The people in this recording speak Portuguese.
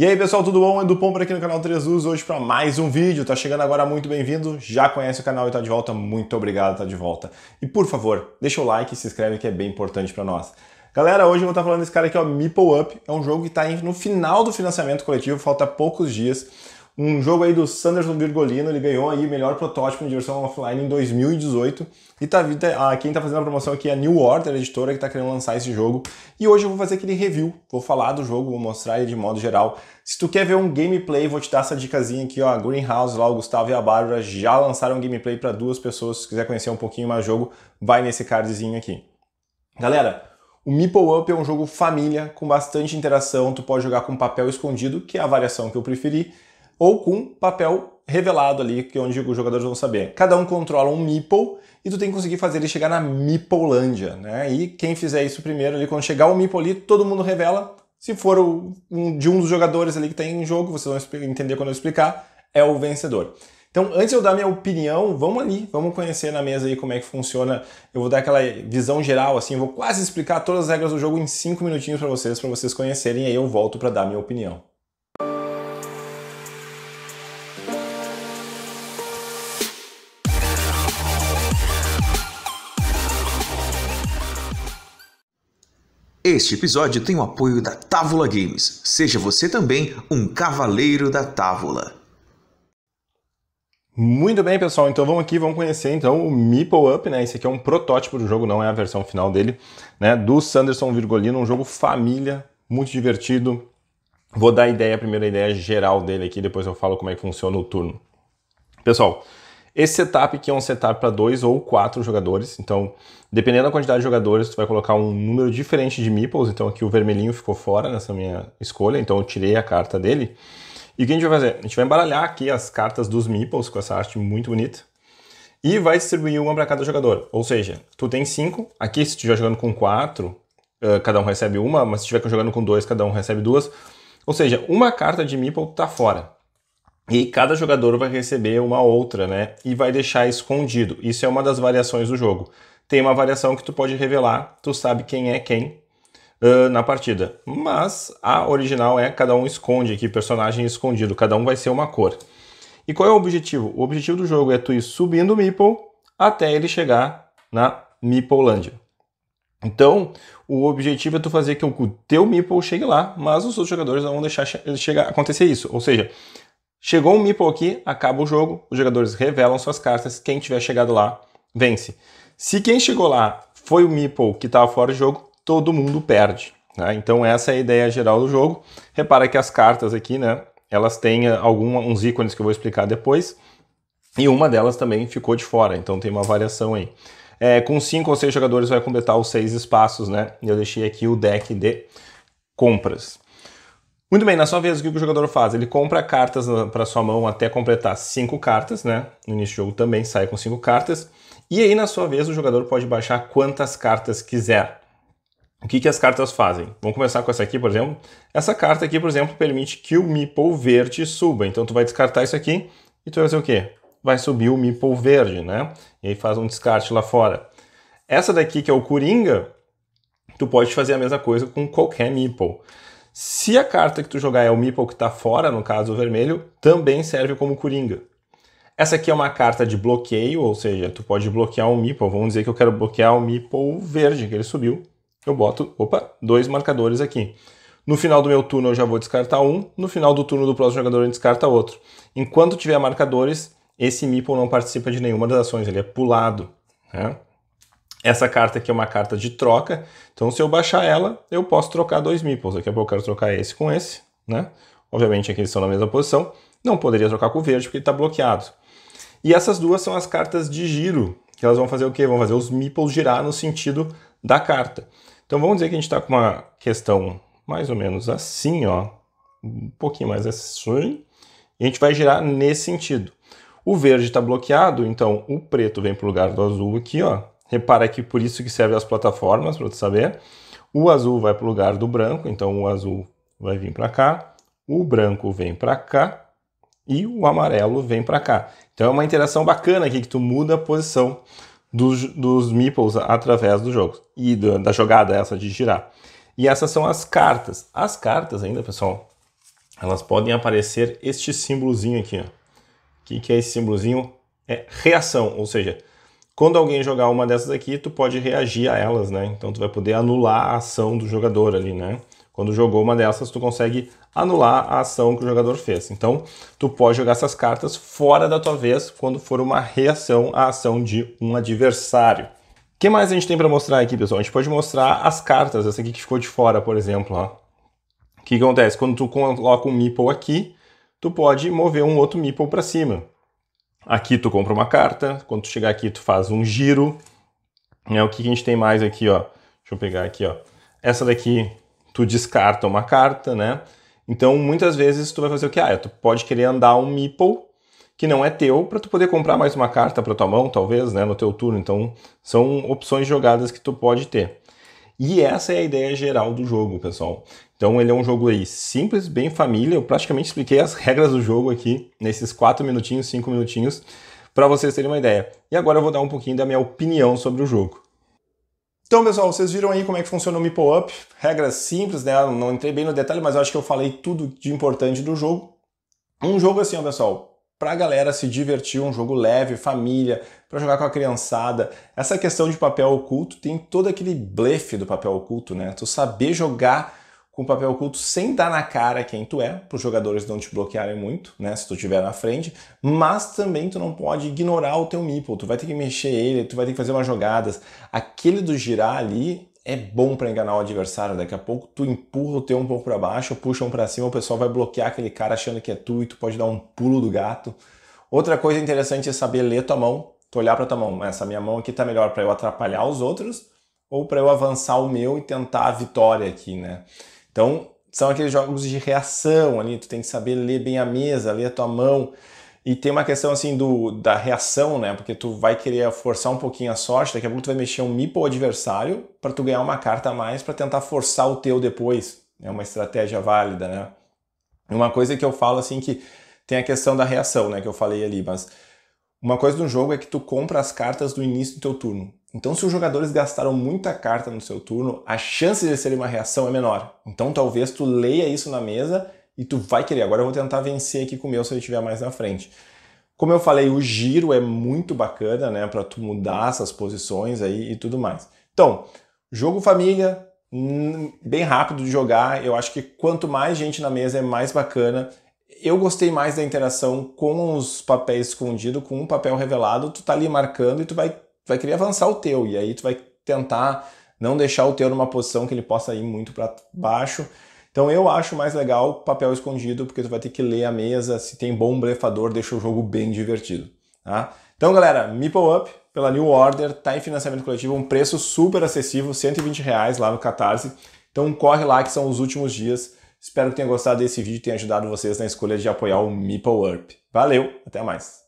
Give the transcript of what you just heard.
E aí pessoal, tudo bom? Edu Pomper aqui no canal 3 Us hoje para mais um vídeo. Tá chegando agora, muito bem-vindo. Já conhece o canal e tá de volta, muito obrigado, tá de volta. E por favor, deixa o like e se inscreve que é bem importante para nós. Galera, hoje eu vou estar tá falando desse cara aqui, o Meeple Up. É um jogo que está no final do financiamento coletivo, falta poucos dias. Um jogo aí do Sanderson Virgolino, ele ganhou aí melhor protótipo de versão offline em 2018. E tá, tá a, ah, quem tá fazendo a promoção aqui é a New Order, a editora que tá querendo lançar esse jogo. E hoje eu vou fazer aquele review, vou falar do jogo, vou mostrar ele de modo geral. Se tu quer ver um gameplay, vou te dar essa dicasinha aqui, ó. A Greenhouse lá, o Gustavo e a Bárbara já lançaram gameplay para duas pessoas. Se quiser conhecer um pouquinho mais o jogo, vai nesse cardzinho aqui. Galera, o Meeple Up é um jogo família, com bastante interação, tu pode jogar com papel escondido, que é a variação que eu preferi, ou com papel revelado ali, que é onde os jogadores vão saber. Cada um controla um Meeple e tu tem que conseguir fazer ele chegar na Meepolândia, né? E quem fizer isso primeiro ali, quando chegar o Meeple ali, todo mundo revela. Se for o, um, de um dos jogadores ali que tem tá em jogo, vocês vão entender quando eu explicar, é o vencedor. Então, antes de eu dar minha opinião, vamos ali, vamos conhecer na mesa aí como é que funciona. Eu vou dar aquela visão geral, assim, eu vou quase explicar todas as regras do jogo em cinco minutinhos para vocês, para vocês conhecerem, aí eu volto para dar minha opinião. Este episódio tem o apoio da Távola Games. Seja você também um cavaleiro da Távola. Muito bem, pessoal. Então vamos aqui, vamos conhecer então o Meeple Up, né? Esse aqui é um protótipo do jogo, não é a versão final dele, né? Do Sanderson Virgolino, um jogo família, muito divertido. Vou dar a ideia, a primeira ideia geral dele aqui, depois eu falo como é que funciona o turno. Pessoal, esse setup aqui é um setup para dois ou quatro jogadores, então dependendo da quantidade de jogadores, tu vai colocar um número diferente de meeples, então aqui o vermelhinho ficou fora nessa minha escolha, então eu tirei a carta dele. E o que a gente vai fazer? A gente vai embaralhar aqui as cartas dos meeples com essa arte muito bonita e vai distribuir uma para cada jogador, ou seja, tu tem cinco, aqui se estiver jogando com quatro, cada um recebe uma, mas se estiver jogando com dois, cada um recebe duas, ou seja, uma carta de meeple tá fora. E cada jogador vai receber uma outra, né? E vai deixar escondido. Isso é uma das variações do jogo. Tem uma variação que tu pode revelar, tu sabe quem é quem uh, na partida. Mas a original é cada um esconde aqui, personagem escondido. Cada um vai ser uma cor. E qual é o objetivo? O objetivo do jogo é tu ir subindo o Meeple até ele chegar na Meeplelandia. Então, o objetivo é tu fazer que o teu Meeple chegue lá, mas os outros jogadores não vão deixar ele chegar, acontecer isso. Ou seja, Chegou um Meeple aqui, acaba o jogo, os jogadores revelam suas cartas, quem tiver chegado lá vence. Se quem chegou lá foi o Meeple que estava fora de jogo, todo mundo perde. Né? Então essa é a ideia geral do jogo. Repara que as cartas aqui, né, elas têm eh, alguns ícones que eu vou explicar depois, e uma delas também ficou de fora, então tem uma variação aí. É, com 5 ou 6 jogadores vai completar os 6 espaços, né? Eu deixei aqui o deck de compras. Muito bem, na sua vez, o que o jogador faz? Ele compra cartas para sua mão até completar cinco cartas, né? No início do jogo também sai com cinco cartas. E aí, na sua vez, o jogador pode baixar quantas cartas quiser. O que, que as cartas fazem? Vamos começar com essa aqui, por exemplo. Essa carta aqui, por exemplo, permite que o Meeple verde suba. Então tu vai descartar isso aqui e tu vai fazer o quê? Vai subir o Meeple verde, né? E aí faz um descarte lá fora. Essa daqui, que é o Coringa, tu pode fazer a mesma coisa com qualquer Meeple. Se a carta que tu jogar é o Meeple que está fora, no caso o vermelho, também serve como Coringa. Essa aqui é uma carta de bloqueio, ou seja, tu pode bloquear um Meeple. Vamos dizer que eu quero bloquear o um Meeple verde, que ele subiu. Eu boto, opa, dois marcadores aqui. No final do meu turno eu já vou descartar um, no final do turno do próximo jogador ele descarta outro. Enquanto tiver marcadores, esse Meeple não participa de nenhuma das ações, ele é pulado. Né? Essa carta aqui é uma carta de troca, então se eu baixar ela, eu posso trocar dois meeples. Daqui a pouco eu quero trocar esse com esse, né? Obviamente aqui eles estão na mesma posição. Não poderia trocar com o verde porque ele está bloqueado. E essas duas são as cartas de giro, que elas vão fazer o quê? Vão fazer os meeples girar no sentido da carta. Então vamos dizer que a gente está com uma questão mais ou menos assim, ó, um pouquinho mais assim, e a gente vai girar nesse sentido. O verde está bloqueado, então o preto vem para o lugar do azul aqui, ó, Repara que por isso que serve as plataformas, para você saber. O azul vai para o lugar do branco, então o azul vai vir para cá, o branco vem para cá e o amarelo vem para cá. Então é uma interação bacana aqui que tu muda a posição dos, dos meeples através do jogo e do, da jogada essa de girar. E essas são as cartas. As cartas ainda, pessoal, elas podem aparecer este símbolozinho aqui. O que, que é esse símbolozinho? É reação, ou seja, quando alguém jogar uma dessas aqui, tu pode reagir a elas, né? Então tu vai poder anular a ação do jogador ali, né? Quando jogou uma dessas, tu consegue anular a ação que o jogador fez. Então, tu pode jogar essas cartas fora da tua vez quando for uma reação à ação de um adversário. O que mais a gente tem para mostrar aqui, pessoal? A gente pode mostrar as cartas, essa aqui que ficou de fora, por exemplo. Ó. O que acontece? Quando tu coloca um Meeple aqui, tu pode mover um outro Meeple para cima. Aqui tu compra uma carta, quando tu chegar aqui tu faz um giro. Né? O que a gente tem mais aqui, ó? Deixa eu pegar aqui, ó. Essa daqui tu descarta uma carta, né? Então muitas vezes tu vai fazer o que? Ah, tu pode querer andar um meeple que não é teu para tu poder comprar mais uma carta para tua mão, talvez, né, no teu turno. Então são opções jogadas que tu pode ter. E essa é a ideia geral do jogo, pessoal. Então ele é um jogo aí simples, bem família. Eu praticamente expliquei as regras do jogo aqui nesses 4 minutinhos, 5 minutinhos, para vocês terem uma ideia. E agora eu vou dar um pouquinho da minha opinião sobre o jogo. Então, pessoal, vocês viram aí como é que funciona o Meeple Up. Regras simples, né? Eu não entrei bem no detalhe, mas eu acho que eu falei tudo de importante do jogo. Um jogo assim, ó, pessoal, para a galera se divertir, um jogo leve, família, para jogar com a criançada. Essa questão de papel oculto tem todo aquele blefe do papel oculto, né? Tu saber jogar com papel oculto sem dar na cara quem tu é, para os jogadores não te bloquearem muito, né? Se tu estiver na frente, mas também tu não pode ignorar o teu meeple, tu vai ter que mexer ele, tu vai ter que fazer umas jogadas. Aquele do girar ali é bom para enganar o adversário. Daqui a pouco tu empurra o teu um pouco para baixo, puxa um para cima, o pessoal vai bloquear aquele cara achando que é tu e tu pode dar um pulo do gato. Outra coisa interessante é saber ler tua mão, tu olhar para tua mão. Essa minha mão aqui tá melhor para eu atrapalhar os outros ou para eu avançar o meu e tentar a vitória aqui, né? Então, são aqueles jogos de reação ali, tu tem que saber ler bem a mesa, ler a tua mão. E tem uma questão assim do, da reação, né? Porque tu vai querer forçar um pouquinho a sorte, daqui a pouco tu vai mexer um mipo adversário para tu ganhar uma carta a mais para tentar forçar o teu depois. É uma estratégia válida, né? Uma coisa que eu falo assim que tem a questão da reação, né? Que eu falei ali, mas uma coisa do jogo é que tu compra as cartas do início do teu turno. Então, se os jogadores gastaram muita carta no seu turno, a chance de ser uma reação é menor. Então, talvez tu leia isso na mesa e tu vai querer. Agora eu vou tentar vencer aqui com o meu se ele estiver mais na frente. Como eu falei, o giro é muito bacana, né, para tu mudar essas posições aí e tudo mais. Então, jogo família, hum, bem rápido de jogar. Eu acho que quanto mais gente na mesa é mais bacana. Eu gostei mais da interação com os papéis escondidos, com um papel revelado. Tu tá ali marcando e tu vai, vai querer avançar o teu. E aí tu vai tentar não deixar o teu numa posição que ele possa ir muito para baixo. Então eu acho mais legal papel escondido, porque tu vai ter que ler a mesa, se tem bom blefador, deixa o jogo bem divertido. Tá? Então galera, Meeple Up pela New Order, tá em financiamento coletivo, um preço super acessível, 120 reais lá no Catarse. Então corre lá que são os últimos dias. Espero que tenha gostado desse vídeo e tenha ajudado vocês na escolha de apoiar o Meeple Up. Valeu, até mais!